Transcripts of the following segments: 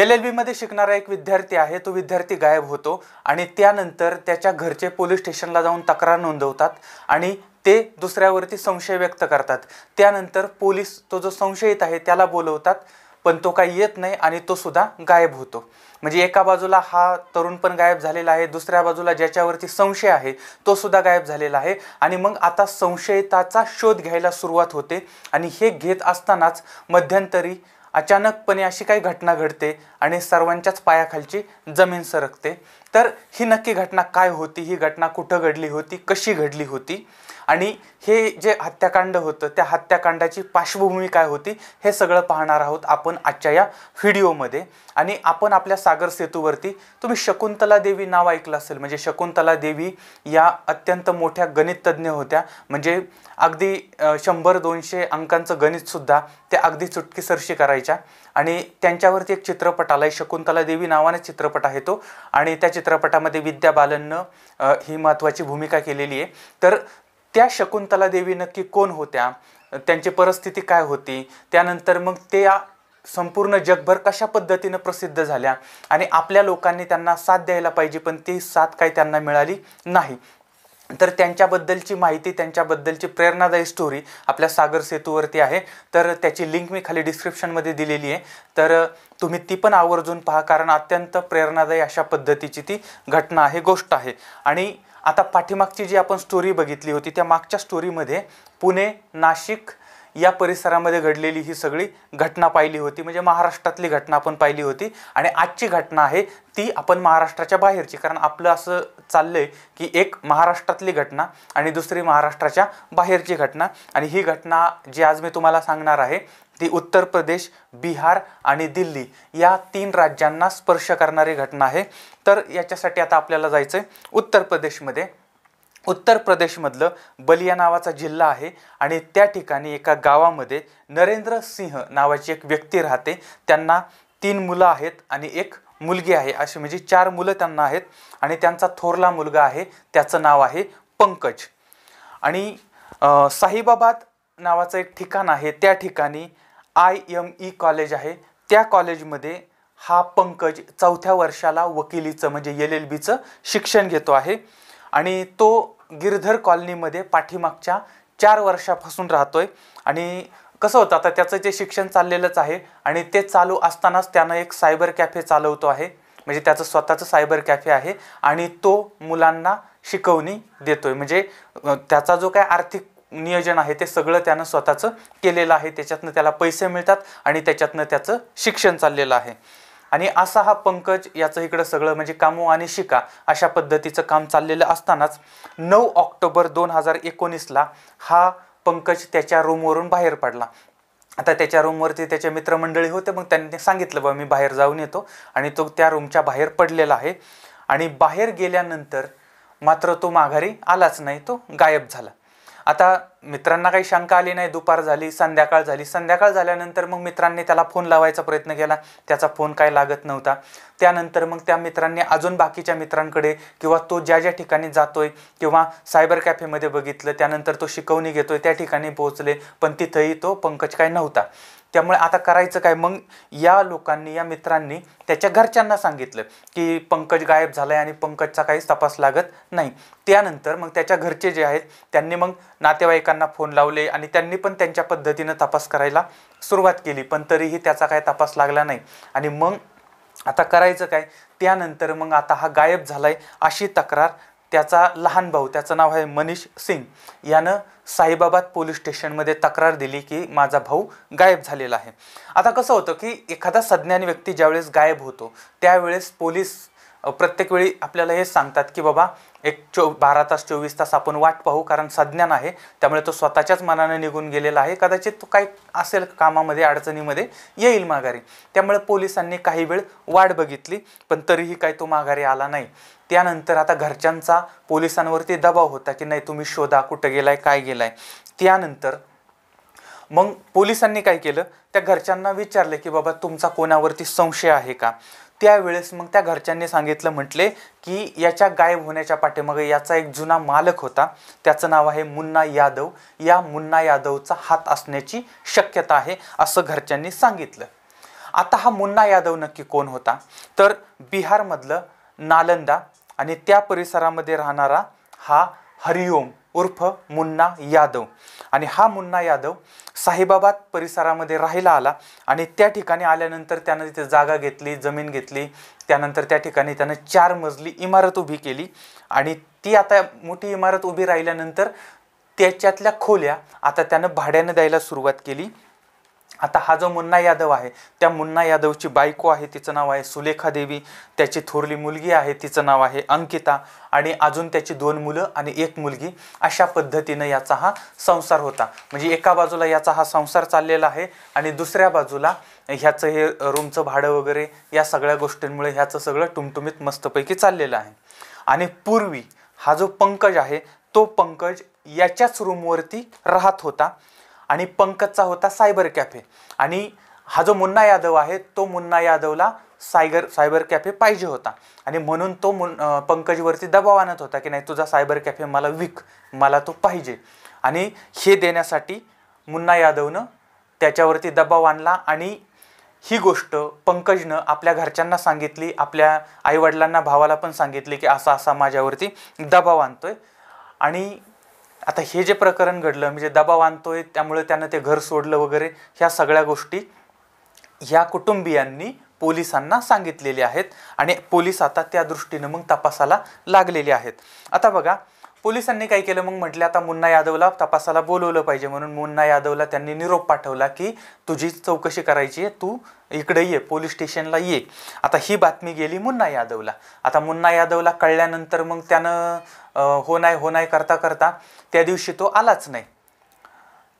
L L बीमध्ये शिकणारा एक विद्यार्थी आहे तो विद्यार्थी गायब होतो आणि त्यानंतर त्याच्या घरचे पोलीस स्टेशनला जाऊन तक्रार नोंदवतात आणि ते दुसऱ्यावरती संशय व्यक्त करतात त्यानंतर पोलीस तो जो संशयित आहे त्याला बोलवतात पण तो काही येत नाही आणि तो सुद्धा गायब होतो म्हणजे एका बाजूला हा तरुण पण गायब झालेला आहे दुसऱ्या बाजूला ज्याच्यावरती संशय आहे तो सुद्धा गायब झालेला आहे आणि मग आता संशयिताचा शोध घ्यायला सुरुवात होते आणि हे घेत असतानाच मध्यंतरी अचानकपणे अशी काही घटना घडते आणि सर्वांच्याच पायाखालची जमीन सरकते तर ही नक्की घटना काय होती ही घटना कुठं घडली होती कशी घडली होती आणि हे जे हत्याकांड होतं त्या हत्याकांडाची पार्श्वभूमी काय होती हे सगळं पाहणार आहोत आपण आजच्या या व्हिडिओमध्ये आणि आपण आपल्या सागर सेतूवरती तुम्ही शकुंतला देवी नाव ऐकलं असेल म्हणजे शकुंतला देवी या अत्यंत मोठ्या गणिततज्ज्ञ होत्या म्हणजे अगदी शंभर दोनशे अंकांचं गणितसुद्धा त्या अगदी चुटकीसरशी करायच्या आणि त्यांच्यावरती एक चित्रपट आला आहे शकुंतला देवी नावाने चित्रपट आहे तो आणि त्या चित्रपटामध्ये विद्या बालननं ही महत्त्वाची भूमिका केलेली आहे तर त्या शकुंतला देवी नक्की कोण होत्या त्यांची परिस्थिती काय होती त्यानंतर मग त्या संपूर्ण जगभर कशा पद्धतीनं प्रसिद्ध झाल्या आणि आपल्या लोकांनी त्यांना साथ द्यायला पाहिजे पण ती साथ काही त्यांना मिळाली नाही तर त्यांच्याबद्दलची माहिती त्यांच्याबद्दलची प्रेरणादायी स्टोरी आपल्या सागर सेतूवरती आहे तर त्याची लिंक मी खाली डिस्क्रिप्शनमध्ये दिलेली आहे तर तुम्ही ती पण आवर्जून पहा कारण अत्यंत प्रेरणादायी अशा पद्धतीची ती घटना आहे गोष्ट आहे आणि आता पाठीमागची जी आपण स्टोरी बघितली होती त्या मागच्या स्टोरीमध्ये पुणे नाशिक या परिसरामध्ये घडलेली ही सगळी घटना पाहिली होती म्हणजे महाराष्ट्रातली घटना आपण पाहिली होती आणि आजची घटना आहे ती आपण महाराष्ट्राच्या बाहेरची कारण आपलं असं चाललं आहे की एक महाराष्ट्रातली घटना आणि दुसरी महाराष्ट्राच्या बाहेरची घटना आणि ही घटना जी आज मी तुम्हाला सांगणार आहे ती उत्तर प्रदेश बिहार आणि दिल्ली या तीन राज्यांना स्पर्श करणारी घटना आहे तर याच्यासाठी आता आपल्याला जायचं आहे उत्तर प्रदेशमध्ये उत्तर प्रदेशमधलं बलिया नावाचा जिल्हा आहे आणि त्या ठिकाणी एका गावामध्ये नरेंद्र सिंह नावाची एक व्यक्ती राहते त्यांना तीन मुलं आहेत आणि एक मुलगी आहे अशी म्हणजे चार मुलं त्यांना आहेत आणि त्यांचा थोरला मुलगा आहे त्याचं नाव आहे पंकज आणि साहिबाबाद नावाचं एक ठिकाण आहे त्या ठिकाणी आय एम ई कॉलेज आहे त्या कॉलेजमध्ये हा पंकज चौथ्या वर्षाला वकिलीचं म्हणजे एल एल बीचं शिक्षण घेतो आहे आणि तो गिरधर कॉलनीमध्ये पाठीमागच्या चार वर्षापासून राहतोय आणि कसं होतं आता त्याचं जे शिक्षण चाललेलंच आहे आणि ते चालू असतानाच त्यानं एक सायबर कॅफे चालवतो आहे म्हणजे त्याचं स्वतःचं सायबर कॅफे आहे आणि तो मुलांना शिकवणी देतोय म्हणजे त्याचा जो काय आर्थिक नियोजन आहे ते सगळं त्यानं स्वतःचं केलेलं आहे त्याच्यातनं त्याला पैसे मिळतात आणि त्याच्यातनं त्याचं शिक्षण चाललेलं आहे आणि असा हा पंकज याचं इकडं सगळं म्हणजे कामो आणि शिका अशा पद्धतीचं काम चाललेलं असतानाच नऊ ऑक्टोबर दोन हजार एकोणीसला हा पंकज त्याच्या रूमवरून बाहेर पडला आता त्याच्या रूमवरती त्याचे मित्रमंडळी होते मग त्यांनी सांगितलं बा मी बाहेर जाऊन येतो आणि तो त्या रूमच्या बाहेर पडलेला आहे आणि बाहेर गेल्यानंतर मात्र तो माघारी आलाच नाही तो गायब झाला आता मित्रांना काही शंका आली नाही दुपार झाली संध्याकाळ झाली संध्याकाळ झाल्यानंतर मग मित्रांनी त्याला फोन लावायचा प्रयत्न केला त्याचा फोन काय लागत नव्हता त्यानंतर मग त्या मित्रांनी अजून बाकीच्या मित्रांकडे किंवा तो ज्या ज्या ठिकाणी जातोय किंवा सायबर कॅफेमध्ये बघितलं त्यानंतर तो शिकवणी घेतोय त्या ठिकाणी पोहोचले पण तिथंही तो पंकज काय नव्हता त्यामुळे आता करायचं काय मग या लोकांनी या मित्रांनी त्याच्या घरच्यांना सांगितलं की पंकज गायब झाला आहे आणि पंकजचा काहीच तपास लागत नाही त्यानंतर मग त्याच्या घरचे जे आहेत त्यांनी मग नातेवाईकांना फोन लावले आणि त्यांनी पण त्यांच्या पद्धतीनं तपास करायला सुरुवात केली पण तरीही त्याचा काय तपास लागला नाही आणि मग आता करायचं काय त्यानंतर मग आता हा गायब झाला आहे अशी तक्रार त्याचा लहान भाऊ त्याचं नाव आहे मनीष सिंग यानं साईबाबाद पोलीस स्टेशनमध्ये तक्रार दिली की माझा भाऊ गायब झालेला आहे आता कसं होतं की एखादा सज्ञानी व्यक्ती ज्यावेळेस गायब होतो त्यावेळेस पोलीस प्रत्येक वेळी आपल्याला हे सांगतात की बाबा एक चो बारा तास चोवीस तास आपण वाट पाहू कारण संज्ञान आहे त्यामुळे तो स्वतःच्याच मनाने निघून गेलेला आहे कदाचित तो काही असेल कामामध्ये अडचणीमध्ये येईल माघारी त्यामुळे पोलिसांनी काही वेळ वाट बघितली पण तरीही काही तो माघारी आला नाही त्यानंतर आता घरच्यांचा पोलिसांवरती दबाव होता की नाही तुम्ही शोधा कुठं गेलाय काय गेलाय त्यानंतर मग पोलिसांनी काय केलं त्या घरच्यांना विचारले की बाबा तुमचा कोणावरती संशय आहे का त्यावेळेस मग त्या घरच्यांनी सांगितलं म्हटले की याच्या गायब होण्याच्या पाठीमागे याचा एक जुना मालक होता त्याचं नाव आहे मुन्ना यादव या मुन्ना यादवचा हात असण्याची शक्यता आहे असं घरच्यांनी सांगितलं आता हा मुन्ना यादव नक्की कोण होता तर बिहारमधलं नालंदा आणि त्या परिसरामध्ये राहणारा हा हरिओम उर्फ मुन्ना यादव आणि हा मुन्ना यादव साहेबाबाद परिसरामध्ये राहायला आला आणि त्या ठिकाणी आल्यानंतर त्यानं तिथे जागा घेतली जमीन घेतली त्यानंतर त्या ठिकाणी त्यानं चार मजली इमारत उभी केली आणि ती आता मोठी इमारत उभी राहिल्यानंतर त्याच्यातल्या खोल्या आता त्यानं भाड्यानं द्यायला सुरुवात केली आता हा जो मुन्ना यादव आहे त्या मुन्ना यादवची बायको आहे तिचं नाव आहे सुलेखा देवी त्याची थोरली मुलगी आहे तिचं नाव आहे अंकिता आणि अजून त्याची दोन मुलं आणि एक मुलगी अशा पद्धतीनं याचा हा संसार होता म्हणजे एका बाजूला याचा हा संसार चाललेला आहे आणि दुसऱ्या बाजूला ह्याचं हे रूमचं भाडं वगैरे या सगळ्या गोष्टींमुळे ह्याचं सगळं टुमटुमीत मस्तपैकी चाललेलं आहे आणि पूर्वी हा जो पंकज आहे तो पंकज याच्याच रूमवरती राहत होता आणि पंकजचा होता सायबर कॅफे आणि हा जो मुन्ना यादव आहे तो मुन्ना यादवला सायगर सायबर कॅफे पाहिजे होता आणि म्हणून तो मुन पंकजवरती दबाव आणत होता की नाही तुझा सायबर कॅफे मला विक मला तो पाहिजे आणि हे देण्यासाठी मुन्ना यादवनं त्याच्यावरती दबाव आणला आणि ही गोष्ट पंकजनं आपल्या घरच्यांना सांगितली आपल्या आईवडिलांना भावाला पण सांगितली की असा असा माझ्यावरती दबाव आणतोय आणि आता हे जे प्रकरण घडलं म्हणजे दबाव आणतोय त्यामुळे त्यानं ते घर सोडलं वगैरे ह्या सगळ्या गोष्टी ह्या कुटुंबियांनी पोलिसांना सांगितलेल्या आहेत आणि पोलीस आता त्या दृष्टीनं मग तपासाला लागलेले आहेत आता बघा पोलिसांनी काय केलं मग म्हटलं आता मुन्ना यादवला तपासाला बोलवलं पाहिजे म्हणून मुन्ना यादवला त्यांनी निरोप पाठवला की तुझी चौकशी करायची आहे तू इकडे ये पोलीस स्टेशनला ये आता ही बातमी गेली मुन्ना यादवला आता मुन्ना यादवला कळल्यानंतर मग त्यानं हो नाही हो नाही करता करता त्या दिवशी तो आलाच नाही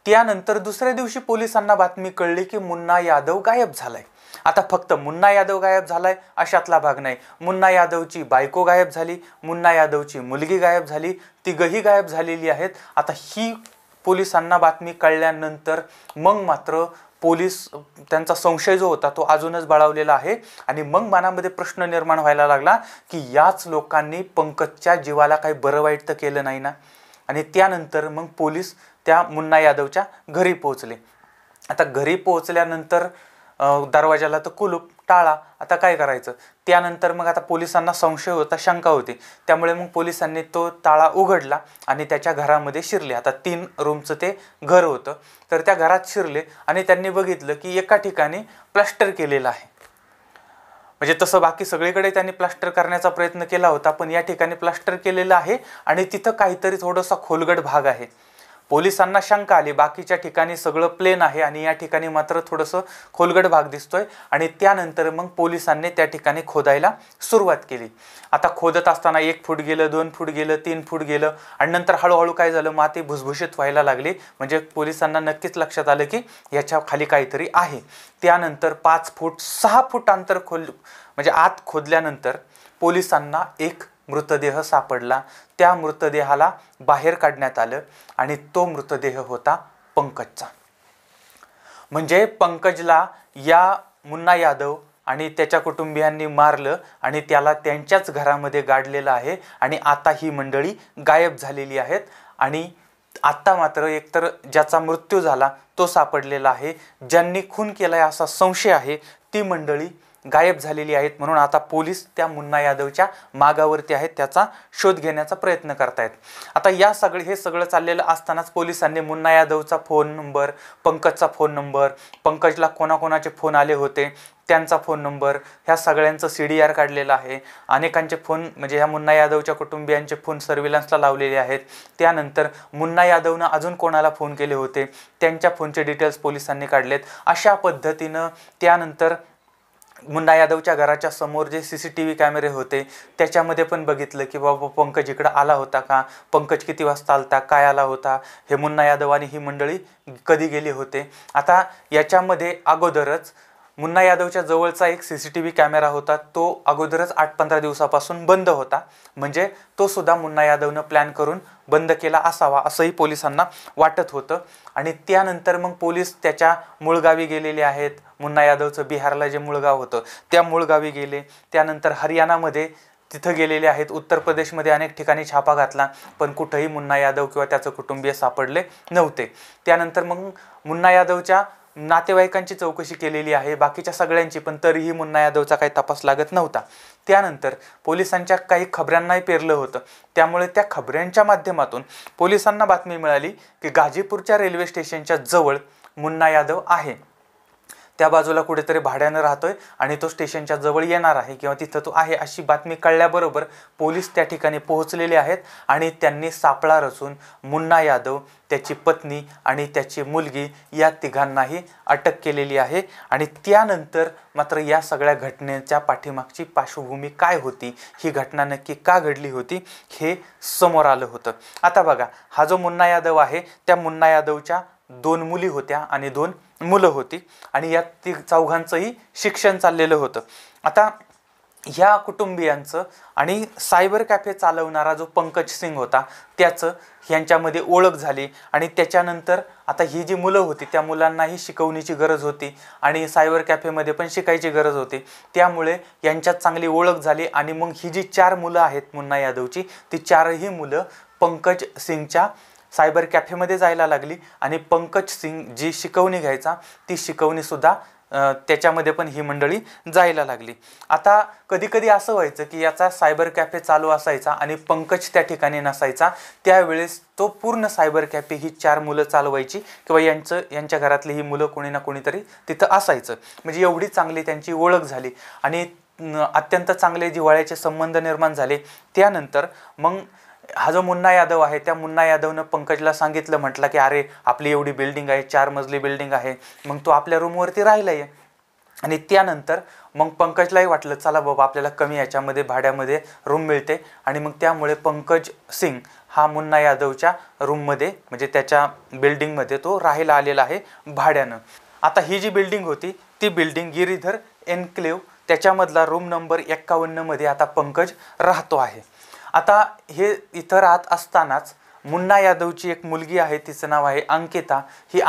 त्यानंतर दुसऱ्या दिवशी पोलिसांना बातमी कळली की मुन्ना यादव गायब झालाय आता फक्त मुन्ना यादव गायब झालाय अशातला भाग नाही मुन्ना यादवची बायको गायब झाली मुन्ना यादवची मुलगी गायब झाली तिघही गायब झालेली आहेत आता ही पोलिसांना बातमी कळल्यानंतर मग मात्र पोलीस त्यांचा संशय जो होता तो अजूनच बळावलेला आहे आणि मग मनामध्ये प्रश्न निर्माण व्हायला लागला की याच लोकांनी पंकजच्या जीवाला काही बरं वाईट तर केलं नाही ना आणि त्यानंतर मग पोलीस त्या मुन्ना यादवच्या घरी पोहोचले आता घरी पोहोचल्यानंतर दरवाजाला तर कुलूप टाळा आता काय करायचं त्यानंतर मग आता पोलिसांना संशय होता शंका होती त्यामुळे मग पोलिसांनी तो ताळा उघडला आणि त्याच्या घरामध्ये शिरले आता तीन रूमचं ते घर होतं तर त्या घरात शिरले आणि त्यांनी बघितलं की एका ठिकाणी प्लास्टर केलेलं आहे म्हणजे तसं बाकी सगळीकडे त्यांनी प्लास्टर करण्याचा प्रयत्न केला होता पण या ठिकाणी प्लास्टर केलेलं आहे आणि तिथं काहीतरी थोडासा खोलगट भाग आहे पोलिसांना शंका आली बाकीच्या ठिकाणी सगळं प्लेन आहे आणि या ठिकाणी मात्र थोडंसं खोलगड भाग दिसतोय आणि त्यानंतर मग पोलिसांनी त्या ठिकाणी खोदायला सुरुवात केली आता खोदत असताना एक फूट गेलं दोन फूट गेलं तीन फूट गेलं आणि नंतर हळूहळू काय झालं माती भुसभुशीत व्हायला लागली म्हणजे पोलिसांना नक्कीच लक्षात आलं की याच्या खाली काहीतरी आहे त्यानंतर पाच फूट सहा फूट अंतर खोल म्हणजे आत खोदल्यानंतर पोलिसांना एक मृतदेह सापडला त्या मृतदेहाला बाहेर काढण्यात आलं आणि तो मृतदेह होता पंकजचा म्हणजे पंकजला या मुन्ना यादव आणि त्याच्या कुटुंबियांनी मारलं आणि त्याला त्यांच्याच घरामध्ये गाडलेलं आहे आणि आता ही मंडळी गायब झालेली आहेत आणि आत्ता मात्र एकतर ज्याचा मृत्यू झाला तो सापडलेला आहे ज्यांनी खून केला आहे असा संशय आहे ती मंडळी गायब झालेली आहेत म्हणून आता पोलीस त्या मुन्ना यादवच्या मागावरती आहेत त्याचा शोध घेण्याचा प्रयत्न करतायत आता या सगळे हे सगळं चाललेलं असतानाच पोलिसांनी मुन्ना यादवचा फोन नंबर पंकजचा फोन नंबर पंकजला कोणाकोणाचे फोन आले होते त्यांचा फोन नंबर ह्या सगळ्यांचं सी डी आर काढलेलं आहे अनेकांचे फोन म्हणजे ह्या मुन्ना यादवच्या कुटुंबियांचे फोन सर्व्हिलन्सला लावलेले आहेत त्यानंतर मुन्ना यादवनं अजून कोणाला फोन केले होते त्यांच्या फोनचे डिटेल्स पोलिसांनी काढलेत अशा पद्धतीनं त्यानंतर मुन्ना यादवच्या घराच्या समोर जे सी सी टी व्ही कॅमेरे होते त्याच्यामध्ये पण बघितलं की बाबा पंकज इकडं आला होता का पंकज किती वाजता आलता काय आला होता हे मुन्ना यादव आणि ही मंडळी कधी गेली होते आता याच्यामध्ये अगोदरच मुन्ना यादवच्या जवळचा एक C C T V camera होता तो अगोदरच आठ पंधरा दिवसापासून बंद होता म्हणजे तो सुद्धा मुन्ना यादवनं प्लॅन करून बंद केला असावा असंही पोलिसांना वाटत होतं आणि त्यानंतर मग पोलीस त्याच्या मूळगावी गेलेले आहेत मुन्ना यादवचं बिहारला जे मुळगाव होतं त्या मुळगावी गेले त्यानंतर हरियाणामध्ये तिथं गेलेले आहेत उत्तर प्रदेशमध्ये अनेक ठिकाणी छापा घातला पण कुठंही मुन्ना यादव किंवा त्याचं कुटुंबीय सापडले नव्हते त्यानंतर मग मुन्ना यादवच्या नातेवाईकांची चौकशी केलेली आहे बाकीच्या सगळ्यांची पण तरीही मुन्ना यादवचा काही तपास लागत नव्हता त्यानंतर पोलिसांच्या काही खबऱ्यांनाही पेरलं होतं त्यामुळे त्या खबऱ्यांच्या माध्यमातून पोलिसांना बातमी मिळाली की गाजीपूरच्या रेल्वे स्टेशनच्या जवळ मुन्ना यादव आहे त्या बाजूला कुठेतरी भाड्यानं राहतोय आणि तो स्टेशनच्या जवळ येणार आहे किंवा तिथं तो आहे अशी बातमी कळल्याबरोबर पोलीस त्या ठिकाणी पोहोचलेले आहेत आणि त्यांनी सापळा रचून मुन्ना यादव त्याची पत्नी आणि त्याची मुलगी या तिघांनाही अटक केलेली आहे आणि त्यानंतर मात्र या सगळ्या घटनेच्या पाठीमागची पार्श्वभूमी काय होती ही घटना नक्की का घडली होती हे समोर आलं होतं आता बघा हा जो मुन्ना यादव आहे त्या मुन्ना यादवच्या दोन मुली होत्या आणि दोन मुलं होती आणि यात ती चौघांचंही शिक्षण चाललेलं होतं आता ह्या कुटुंबियांचं आणि सायबर कॅफे चालवणारा जो पंकज सिंग होता त्याचं ह्यांच्यामध्ये ओळख झाली आणि त्याच्यानंतर आता ही जी मुलं होती त्या मुलांनाही शिकवण्याची गरज होती आणि सायबर कॅफेमध्ये पण शिकायची गरज होती त्यामुळे यांच्यात चांगली ओळख झाली आणि मग ही जी चार मुलं आहेत मुन्ना यादवची ती चारही मुलं पंकज सिंगच्या सायबर कॅफेमध्ये जायला लागली आणि पंकज सिंग जी शिकवणी घ्यायचा ती शिकवणीसुद्धा त्याच्यामध्ये पण ही मंडळी जायला लागली आता कधीकधी असं व्हायचं की याचा सायबर कॅफे चालू असायचा आणि पंकज त्या ठिकाणी नसायचा त्यावेळेस तो पूर्ण सायबर कॅफे ही चार मुलं चालवायची किंवा यांचं यांच्या घरातली ही मुलं कोणी ना कोणीतरी तिथं असायचं म्हणजे एवढी चांगली त्यांची ओळख झाली आणि अत्यंत चांगले जिवाळ्याचे संबंध निर्माण झाले त्यानंतर मग हा जो मुन्ना यादव आहे त्या मुन्ना यादवनं पंकजला सांगितलं म्हटलं की अरे आपली एवढी बिल्डिंग आहे चार मजली बिल्डिंग आहे मग तो आपल्या रूमवरती राहिला आहे आणि त्यानंतर मग पंकजलाही वाटलं चला बाबा आपल्याला कमी याच्यामध्ये भाड्यामध्ये रूम मिळते आणि मग त्यामुळे पंकज सिंग हा मुन्ना यादवच्या रूममध्ये म्हणजे त्याच्या बिल्डिंगमध्ये तो राहायला आलेला आहे भाड्यानं आता ही जी बिल्डिंग होती ती बिल्डिंग गिरीधर एन्क्लेव्ह त्याच्यामधला रूम नंबर एक्कावन्नमध्ये आता पंकज राहतो आहे आता हे इथं राहत असतानाच मुन्ना यादवची एक मुलगी आहे तिचं नाव आहे अंकिता ही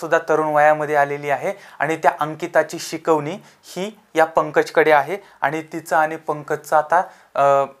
सुद्धा तरुण वयामध्ये आलेली आहे आणि त्या अंकिताची शिकवणी ही या पंकजकडे आहे आणि तिचं आणि पंकजचं आता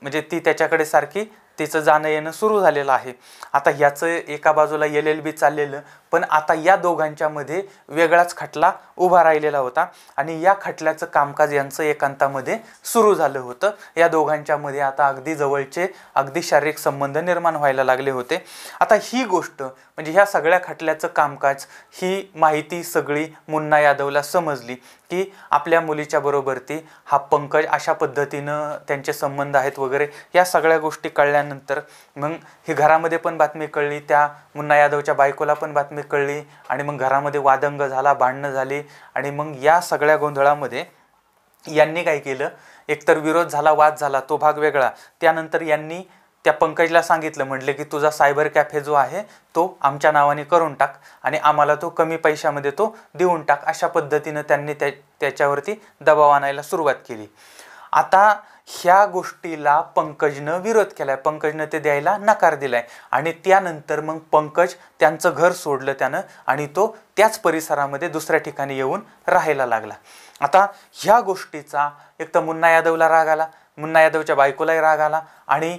म्हणजे ती त्याच्याकडे सारखी तिचं जाणं येणं सुरू झालेलं आहे आता ह्याचं एका बाजूला एल एल बी चाललेलं पण आता या दोघांच्यामध्ये वेगळाच खटला उभा राहिलेला होता आणि या खटल्याचं कामकाज यांचं एकांतामध्ये सुरू झालं होतं या दोघांच्यामध्ये आता अगदी जवळचे अगदी शारीरिक संबंध निर्माण व्हायला लागले होते आता ही गोष्ट म्हणजे ह्या सगळ्या खटल्याचं कामकाज ही माहिती सगळी मुन्ना यादवला समजली की आपल्या मुलीच्या बरोबरती ती हा पंकज अशा पद्धतीनं त्यांचे संबंध आहेत वगैरे या सगळ्या गोष्टी कळल्यानंतर मग ही घरामध्ये पण बातमी कळली त्या मुन्ना यादवच्या बायकोला पण बातमी बातमी कळली आणि मग घरामध्ये वादंग झाला भांडणं झाली आणि मग या सगळ्या गोंधळामध्ये यांनी काय केलं एकतर विरोध झाला वाद झाला तो भाग वेगळा त्यानंतर यांनी त्या पंकजला सांगितलं म्हटलं की तुझा सायबर कॅफे जो आहे तो आमच्या नावाने करून टाक आणि आम्हाला तो कमी पैशामध्ये तो देऊन टाक अशा पद्धतीनं त्यांनी त्याच्यावरती दबाव आणायला सुरुवात केली आता ह्या गोष्टीला पंकजनं विरोध केलाय पंकजनं ते द्यायला नकार दिलाय आणि त्यानंतर मग पंकज त्यांचं घर सोडलं त्यानं आणि तो त्याच परिसरामध्ये दुसऱ्या ठिकाणी येऊन राहायला लागला आता ह्या गोष्टीचा एक तर मुन्ना यादवला राग आला मुन्ना यादवच्या बायकोलाही राग आला आणि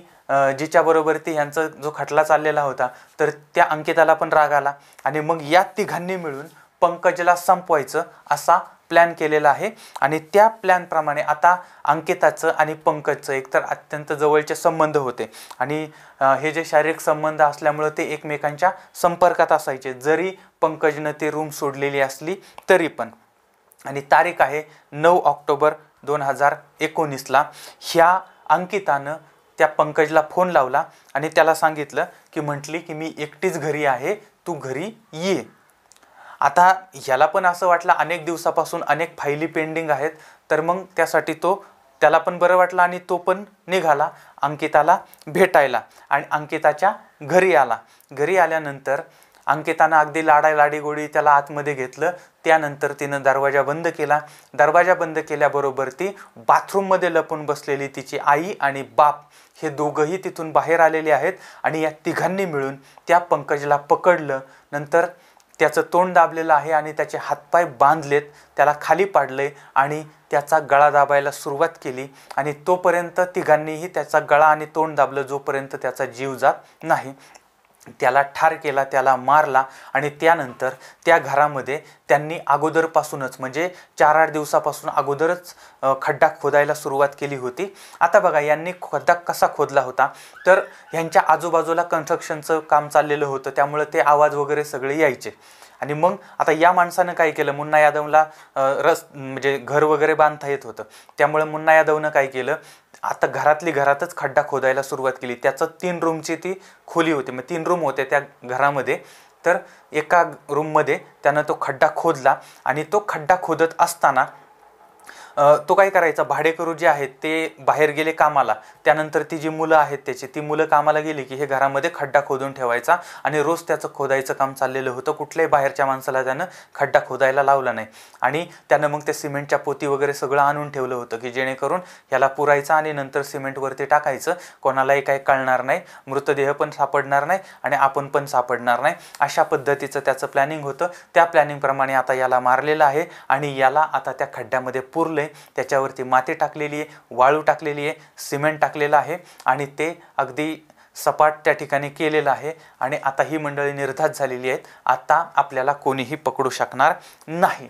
जिच्याबरोबर ती ह्यांचा जो खटला चाललेला होता तर त्या अंकिताला पण राग आला आणि मग या तिघांनी मिळून पंकजला संपवायचं असा प्लॅन केलेला आहे आणि त्या प्लॅनप्रमाणे आता अंकिताचं आणि पंकजचं एकतर अत्यंत जवळचे संबंध होते आणि हे जे शारीरिक संबंध असल्यामुळं ते एकमेकांच्या संपर्कात असायचे जरी पंकजनं ती रूम सोडलेली असली तरी पण आणि तारीख आहे नऊ ऑक्टोबर दोन हजार एकोणीसला ह्या अंकितानं त्या पंकजला फोन लावला आणि त्याला सांगितलं की म्हटली की मी एकटीच घरी आहे तू घरी ये आता ह्याला पण असं वाटलं अनेक दिवसापासून अनेक फायली पेंडिंग आहेत तर मग त्यासाठी तो त्याला पण बरं वाटलं आणि तो पण निघाला अंकिताला भेटायला आणि अंकिताच्या घरी आला घरी आल्यानंतर अंकितानं अगदी लाडा लाडीगोडी त्याला आतमध्ये घेतलं त्यानंतर तिनं दरवाजा बंद केला दरवाजा बंद केल्याबरोबर ती बाथरूममध्ये लपून बसलेली तिची आई आणि बाप हे दोघंही तिथून बाहेर आलेले आहेत आणि या तिघांनी मिळून त्या पंकजला पकडलं नंतर त्याचं तोंड दाबलेलं आहे आणि त्याचे हातपाय बांधलेत त्याला खाली पाडले आणि त्याचा गळा दाबायला सुरुवात केली आणि तोपर्यंत तिघांनीही त्याचा गळा आणि तोंड दाबलं जोपर्यंत त्याचा जीव जात नाही त्याला ठार केला त्याला मारला आणि त्यानंतर त्या घरामध्ये त्यांनी अगोदरपासूनच म्हणजे चार आठ दिवसापासून अगोदरच खड्डा खोदायला सुरुवात केली होती आता बघा यांनी खड्डा कसा खोदला होता तर ह्यांच्या आजूबाजूला कन्स्ट्रक्शनचं काम चाललेलं होतं त्यामुळे ते आवाज वगैरे सगळे यायचे आणि मग आता या माणसानं काय केलं मुन्ना यादवला रस म्हणजे घर वगैरे बांधता येत होतं त्यामुळे मुन्ना यादवनं काय केलं आता घरातली घरातच खड्डा खोदायला सुरुवात केली त्याचं तीन रूमची ती खोली होती मग तीन रूम होते त्या घरामध्ये तर एका रूममध्ये त्यानं तो खड्डा खोदला आणि तो खड्डा खोदत असताना तो काय करायचा भाडेकरू जे आहेत ते बाहेर गेले कामाला त्यानंतर ती जी मुलं आहेत त्याची ती मुलं कामाला गेली की हे घरामध्ये खड्डा खोदून ठेवायचा आणि रोज त्याचं खोदायचं काम चाललेलं होतं कुठल्याही बाहेरच्या माणसाला त्यानं खड्डा खोदायला लावला नाही आणि त्यानं मग ते सिमेंटच्या पोती वगैरे सगळं आणून ठेवलं होतं की जेणेकरून ह्याला पुरायचं आणि नंतर सिमेंटवरती टाकायचं कोणालाही काही कळणार नाही मृतदेह पण सापडणार नाही आणि आपण पण सापडणार नाही अशा पद्धतीचं त्याचं प्लॅनिंग होतं त्या प्लॅनिंगप्रमाणे आता याला मारलेलं आहे आणि याला आता त्या खड्ड्यामध्ये पुरलं आहे त्याच्यावरती माती टाकलेली आहे वाळू टाकलेली आहे सिमेंट टाकलेलं आहे आणि ते अगदी सपाट त्या ठिकाणी केलेलं आहे आणि आता ही मंडळी निर्धात झालेली आहेत आता आपल्याला कोणीही पकडू शकणार नाही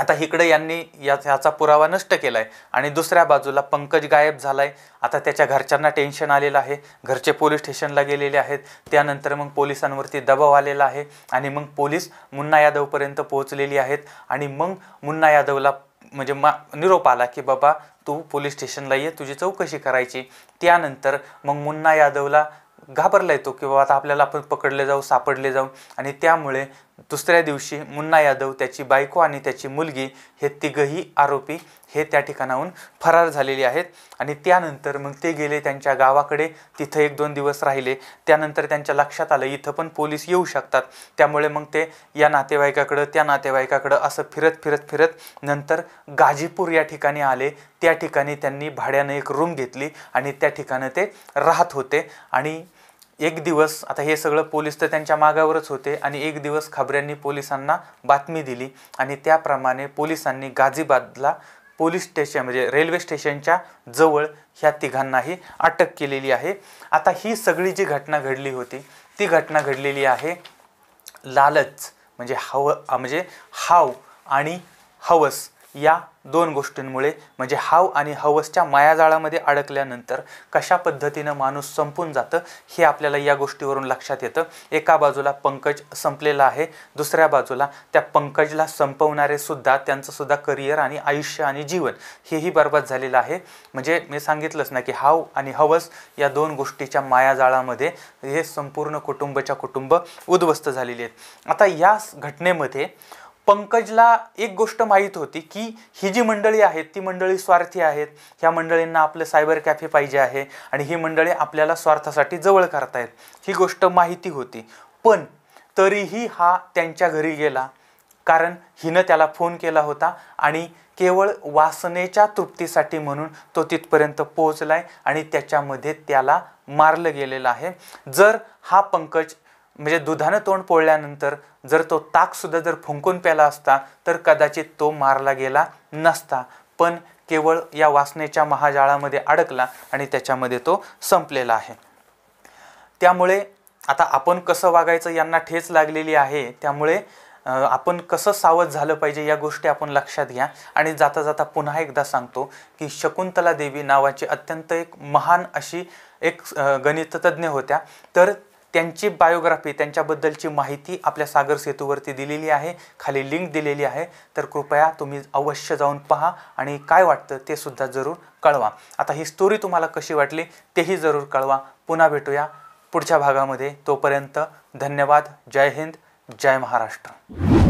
आता इकडे यांनी या पुरावा नष्ट केला आहे आणि दुसऱ्या बाजूला पंकज गायब झाला आहे आता त्याच्या घरच्यांना टेन्शन आलेलं आहे घरचे पोलीस स्टेशनला गेलेले आहेत त्यानंतर मग पोलिसांवरती दबाव आलेला आहे आणि मग पोलीस मुन्ना यादवपर्यंत पोहोचलेली आहेत आणि मग मुन्ना यादवला म्हणजे मा निरोप आला की बाबा तू पोलीस स्टेशनला ये तुझी चौकशी करायची त्यानंतर मग मुन्ना यादवला घाबरला येतो की बाबा आता आपल्याला आपण पकडले जाऊ सापडले जाऊ आणि त्यामुळे दुसऱ्या दिवशी मुन्ना यादव त्याची बायको आणि त्याची मुलगी हे तिघही आरोपी हे त्या ठिकाणाहून फरार झालेले आहेत आणि त्यानंतर मग ते गेले त्यांच्या गावाकडे तिथं एक दोन दिवस राहिले त्यानंतर त्यांच्या लक्षात आलं इथं पण पोलीस येऊ शकतात त्यामुळे मग ते या नातेवाईकाकडं त्या नातेवाईकाकडं असं फिरत फिरत फिरत नंतर गाजीपूर या ठिकाणी आले त्या ठिकाणी त्यांनी भाड्यानं एक रूम घेतली आणि त्या ठिकाणं ते राहत होते आणि एक दिवस आता हे सगळं पोलीस तर त्यांच्या मागावरच होते आणि एक दिवस खबऱ्यांनी पोलिसांना बातमी दिली आणि त्याप्रमाणे पोलिसांनी गाझीबादला पोलीस स्टेशन म्हणजे रेल्वे स्टेशनच्या जवळ ह्या तिघांनाही अटक केलेली आहे आता ही सगळी जी घटना घडली होती ती घटना घडलेली आहे लालच म्हणजे हव म्हणजे हाव आणि हवस या दोन गोष्टींमुळे म्हणजे हाव आणि हवसच्या मायाजाळामध्ये अडकल्यानंतर कशा पद्धतीनं माणूस संपून जातं हे आपल्याला या गोष्टीवरून लक्षात येतं एका बाजूला पंकज संपलेला आहे दुसऱ्या बाजूला त्या पंकजला संपवणारे सुद्धा त्यांचं सुद्धा करिअर आणि आयुष्य आणि जीवन हेही बरबाद झालेलं आहे म्हणजे मी सांगितलंच ना की हाव आणि हवस या दोन गोष्टीच्या मायाजाळामध्ये हे संपूर्ण कुटुंबच्या कुटुंब उद्ध्वस्त झालेली आहेत आता या घटनेमध्ये पंकजला एक गोष्ट माहीत होती की ही जी मंडळी आहेत ती मंडळी स्वार्थी आहेत ह्या मंडळींना आपलं सायबर कॅफे पाहिजे आहे आणि ही मंडळी आपल्याला स्वार्थासाठी जवळ करतायत ही गोष्ट माहिती होती पण तरीही हा त्यांच्या घरी गेला कारण हिनं त्याला फोन केला होता आणि केवळ वासनेच्या तृप्तीसाठी म्हणून तो तिथपर्यंत पोहोचला आहे आणि त्याच्यामध्ये त्याला मारलं गेलेलं आहे जर हा पंकज म्हणजे दुधानं तोंड पोळल्यानंतर जर तो ताकसुद्धा जर फुंकून प्याला असता तर कदाचित तो मारला गेला नसता पण केवळ या वासनेच्या महाजाळामध्ये अडकला आणि त्याच्यामध्ये तो संपलेला आहे त्यामुळे आता आपण कसं वागायचं यांना ठेच लागलेली आहे त्यामुळे आपण कसं सावध झालं पाहिजे या गोष्टी आपण लक्षात घ्या आणि जाता जाता पुन्हा एकदा सांगतो की शकुंतला देवी नावाची अत्यंत एक महान अशी एक गणिततज्ज्ञ होत्या तर त्यांची बायोग्राफी त्यांच्याबद्दलची माहिती आपल्या सागर सेतूवरती दिलेली आहे खाली लिंक दिलेली आहे तर कृपया तुम्ही अवश्य जाऊन पहा आणि काय वाटतं ते सुद्धा जरूर कळवा आता ही स्टोरी तुम्हाला कशी वाटली तेही जरूर कळवा पुन्हा भेटूया पुढच्या भागामध्ये तोपर्यंत धन्यवाद जय हिंद जय महाराष्ट्र